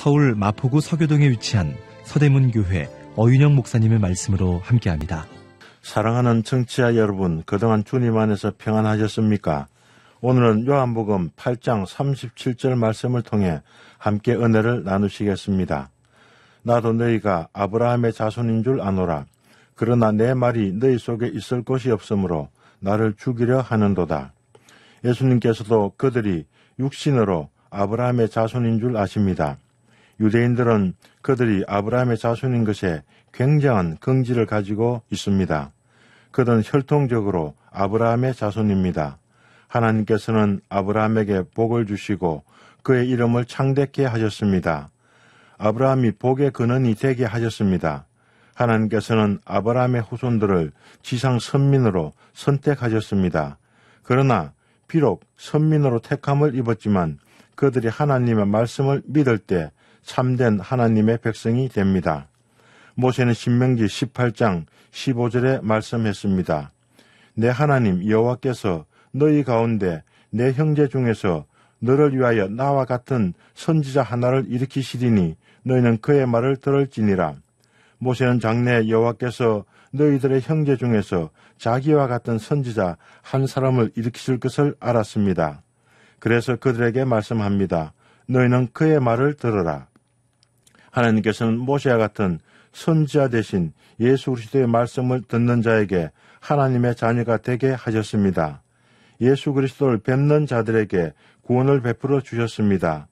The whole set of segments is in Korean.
서울 마포구 서교동에 위치한 서대문교회 어윤영 목사님의 말씀으로 함께합니다. 사랑하는 청취자 여러분, 그동안 주님 안에서 평안하셨습니까? 오늘은 요한복음 8장 37절 말씀을 통해 함께 은혜를 나누시겠습니다. 나도 너희가 아브라함의 자손인 줄 아노라. 그러나 내 말이 너희 속에 있을 것이 없으므로 나를 죽이려 하는도다. 예수님께서도 그들이 육신으로 아브라함의 자손인 줄 아십니다. 유대인들은 그들이 아브라함의 자손인 것에 굉장한 긍지를 가지고 있습니다. 그들은 혈통적으로 아브라함의 자손입니다. 하나님께서는 아브라함에게 복을 주시고 그의 이름을 창대케 하셨습니다. 아브라함이 복의 근원이 되게 하셨습니다. 하나님께서는 아브라함의 후손들을 지상 선민으로 선택하셨습니다. 그러나 비록 선민으로 택함을 입었지만 그들이 하나님의 말씀을 믿을 때 참된 하나님의 백성이 됩니다. 모세는 신명기 18장 15절에 말씀했습니다. 내 하나님 여호와께서 너희 가운데 내 형제 중에서 너를 위하여 나와 같은 선지자 하나를 일으키시리니 너희는 그의 말을 들을지니라. 모세는 장래 여호와께서 너희들의 형제 중에서 자기와 같은 선지자 한 사람을 일으키실 것을 알았습니다. 그래서 그들에게 말씀합니다. 너희는 그의 말을 들어라. 하나님께서는 모세와 같은 선지자 대신 예수 그리스도의 말씀을 듣는 자에게 하나님의 자녀가 되게 하셨습니다. 예수 그리스도를 뵙는 자들에게 구원을 베풀어 주셨습니다.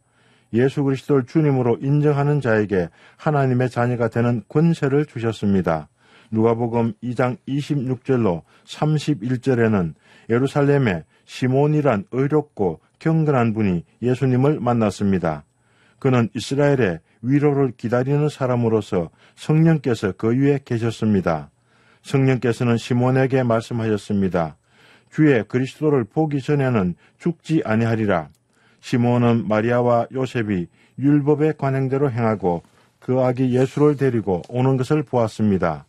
예수 그리스도를 주님으로 인정하는 자에게 하나님의 자녀가 되는 권세를 주셨습니다. 누가복음 2장 26절로 31절에는 예루살렘에 시몬이란 의롭고 경건한 분이 예수님을 만났습니다. 그는 이스라엘의 위로를 기다리는 사람으로서 성령께서 그 위에 계셨습니다. 성령께서는 시몬에게 말씀하셨습니다. 주의 그리스도를 보기 전에는 죽지 아니하리라. 시몬은 마리아와 요셉이 율법의 관행대로 행하고 그 아기 예수를 데리고 오는 것을 보았습니다.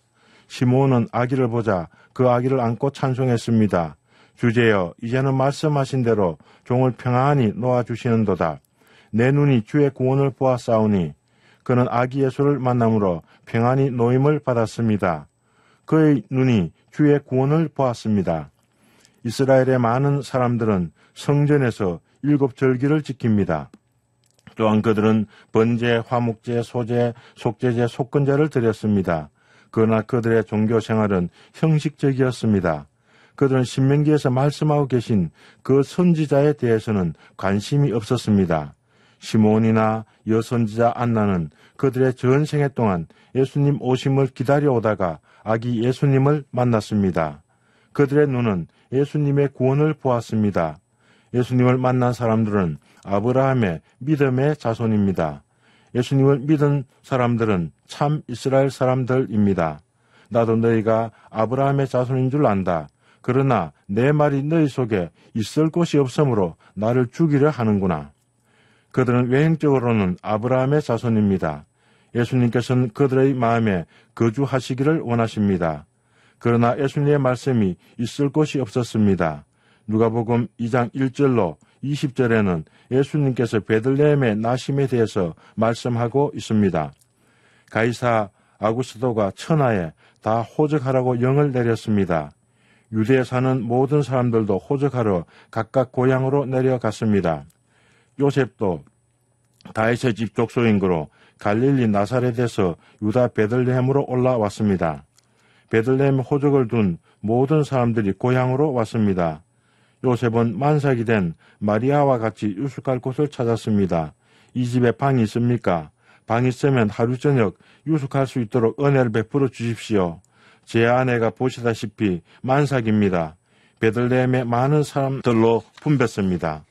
시몬은 아기를 보자 그 아기를 안고 찬송했습니다. 주제여 이제는 말씀하신 대로 종을 평안히 놓아주시는도다. 내 눈이 주의 구원을 보았사오니 그는 아기 예수를 만남으로 평안히 노임을 받았습니다. 그의 눈이 주의 구원을 보았습니다. 이스라엘의 많은 사람들은 성전에서 일곱 절기를 지킵니다. 또한 그들은 번제, 화목제, 소제, 속제제, 속건제를 드렸습니다. 그러나 그들의 종교 생활은 형식적이었습니다. 그들은 신명기에서 말씀하고 계신 그 선지자에 대해서는 관심이 없었습니다. 시몬이나 여선지자 안나는 그들의 전 생애 동안 예수님 오심을 기다려오다가 아기 예수님을 만났습니다. 그들의 눈은 예수님의 구원을 보았습니다. 예수님을 만난 사람들은 아브라함의 믿음의 자손입니다. 예수님을 믿은 사람들은 참 이스라엘 사람들입니다. 나도 너희가 아브라함의 자손인 줄 안다. 그러나 내 말이 너희 속에 있을 곳이 없으므로 나를 죽이려 하는구나. 그들은 외형적으로는 아브라함의 자손입니다. 예수님께서는 그들의 마음에 거주하시기를 원하십니다. 그러나 예수님의 말씀이 있을 곳이 없었습니다. 누가복음 2장 1절로 20절에는 예수님께서 베들레헴의 나심에 대해서 말씀하고 있습니다. 가이사 아구스도가 천하에 다 호적하라고 영을 내렸습니다. 유대에 사는 모든 사람들도 호적하러 각각 고향으로 내려갔습니다. 요셉도 다윗의 집 족속인으로 갈릴리 나사렛에서 유다 베들레헴으로 올라왔습니다. 베들레헴 호적을 둔 모든 사람들이 고향으로 왔습니다. 요셉은 만삭이 된 마리아와 같이 유숙할 곳을 찾았습니다. 이 집에 방이 있습니까? 방이 있으면 하루 저녁 유숙할 수 있도록 은혜를 베풀어 주십시오. 제 아내가 보시다시피 만삭입니다. 베들레헴에 많은 사람들로 분볐습니다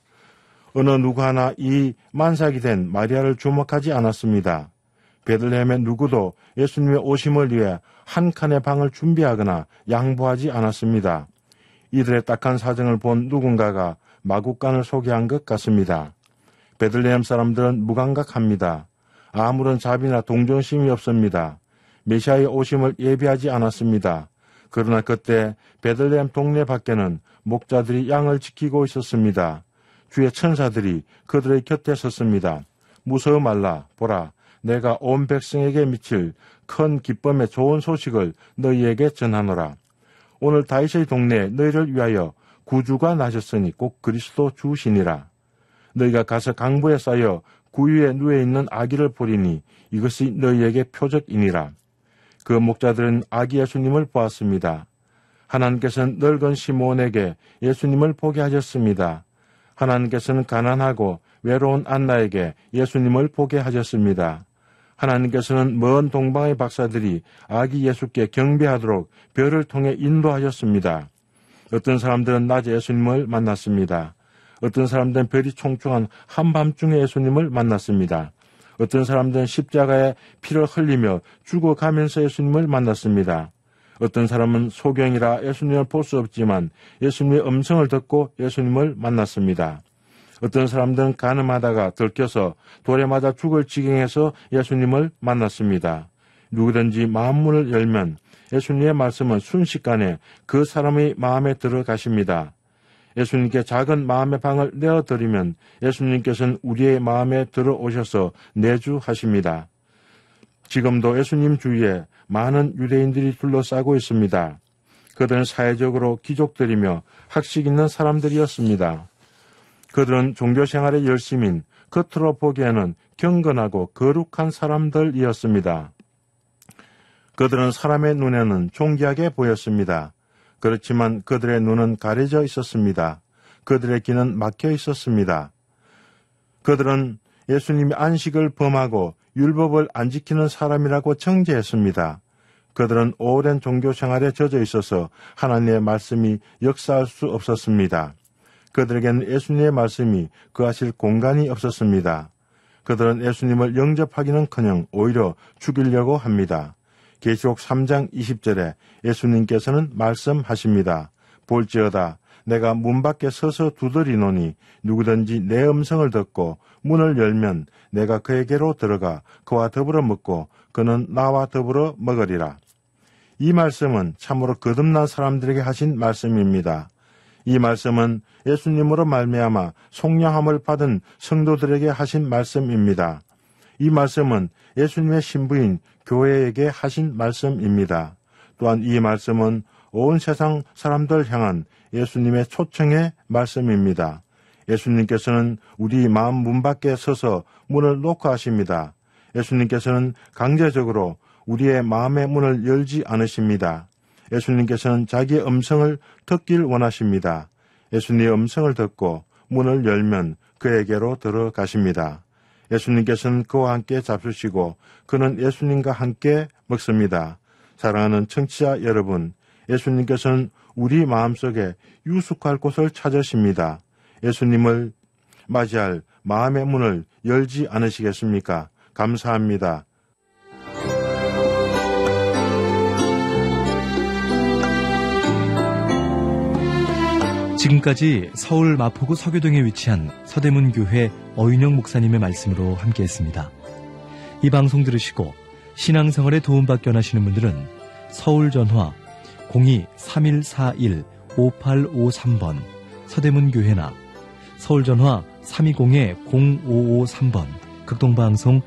어느 누구 하나 이 만삭이 된 마리아를 주목하지 않았습니다. 베들레헴의 누구도 예수님의 오심을 위해 한 칸의 방을 준비하거나 양보하지 않았습니다. 이들의 딱한 사정을 본 누군가가 마국간을 소개한 것 같습니다. 베들레헴 사람들은 무감각합니다. 아무런 자비나 동정심이 없습니다. 메시아의 오심을 예비하지 않았습니다. 그러나 그때 베들레헴 동네 밖에는 목자들이 양을 지키고 있었습니다. 주의 천사들이 그들의 곁에 섰습니다. 무서워 말라 보라 내가 온 백성에게 미칠 큰 기쁨의 좋은 소식을 너희에게 전하노라. 오늘 다윗의 동네 너희를 위하여 구주가 나셨으니 꼭 그리스도 주시니라. 너희가 가서 강부에 쌓여 구유에 누워 있는 아기를 보리니 이것이 너희에게 표적이니라. 그 목자들은 아기 예수님을 보았습니다. 하나님께서는 넓은 시몬에게 예수님을 보게 하셨습니다. 하나님께서는 가난하고 외로운 안나에게 예수님을 보게 하셨습니다. 하나님께서는 먼 동방의 박사들이 아기 예수께 경배하도록 별을 통해 인도하셨습니다. 어떤 사람들은 낮에 예수님을 만났습니다. 어떤 사람들은 별이 총총한 한밤중에 예수님을 만났습니다. 어떤 사람들은 십자가에 피를 흘리며 죽어가면서 예수님을 만났습니다. 어떤 사람은 소경이라 예수님을 볼 수 없지만 예수님의 음성을 듣고 예수님을 만났습니다. 어떤 사람들은 가늠하다가 들켜서 돌에 맞아 죽을 지경에서 예수님을 만났습니다. 누구든지 마음문을 열면 예수님의 말씀은 순식간에 그 사람의 마음에 들어가십니다. 예수님께 작은 마음의 방을 내어드리면 예수님께서는 우리의 마음에 들어오셔서 내주하십니다. 지금도 예수님 주위에 많은 유대인들이 둘러싸고 있습니다. 그들은 사회적으로 귀족들이며 학식 있는 사람들이었습니다. 그들은 종교 생활에 열심인 겉으로 보기에는 경건하고 거룩한 사람들이었습니다. 그들은 사람의 눈에는 존귀하게 보였습니다. 그렇지만 그들의 눈은 가려져 있었습니다. 그들의 귀는 막혀 있었습니다. 그들은 예수님이 안식을 범하고 율법을 안 지키는 사람이라고 정죄했습니다. 그들은 오랜 종교 생활에 젖어 있어서 하나님의 말씀이 역사할 수 없었습니다. 그들에게는 예수님의 말씀이 그하실 공간이 없었습니다. 그들은 예수님을 영접하기는커녕 오히려 죽이려고 합니다. 계시록 3장 20절에 예수님께서는 말씀하십니다. 볼지어다 내가 문 밖에 서서 두드리노니 누구든지 내 음성을 듣고 문을 열면 내가 그에게로 들어가 그와 더불어 먹고 그는 나와 더불어 먹으리라. 이 말씀은 참으로 거듭난 사람들에게 하신 말씀입니다. 이 말씀은 예수님으로 말미암아 속량함을 받은 성도들에게 하신 말씀입니다. 이 말씀은 예수님의 신부인 교회에게 하신 말씀입니다. 또한 이 말씀은 온 세상 사람들 향한 예수님의 초청의 말씀입니다. 예수님께서는 우리 마음 문 밖에 서서 문을 놓고 하십니다. 예수님께서는 강제적으로 우리의 마음의 문을 열지 않으십니다. 예수님께서는 자기의 음성을 듣길 원하십니다. 예수님의 음성을 듣고 문을 열면 그에게로 들어가십니다. 예수님께서는 그와 함께 잡수시고 그는 예수님과 함께 먹습니다. 사랑하는 청취자 여러분, 예수님께서는 우리 마음속에 유숙할 곳을 찾으십니다. 예수님을 맞이할 마음의 문을 열지 않으시겠습니까? 감사합니다. 지금까지 서울 마포구 서교동에 위치한 서대문 교회 어윤영 목사님의 말씀으로 함께했습니다. 이 방송 들으시고 신앙생활에 도움받게 원하시는 분들은 서울 전화 02-3141-5853번 서대문교회나 서울전화 320-0553번 극동방송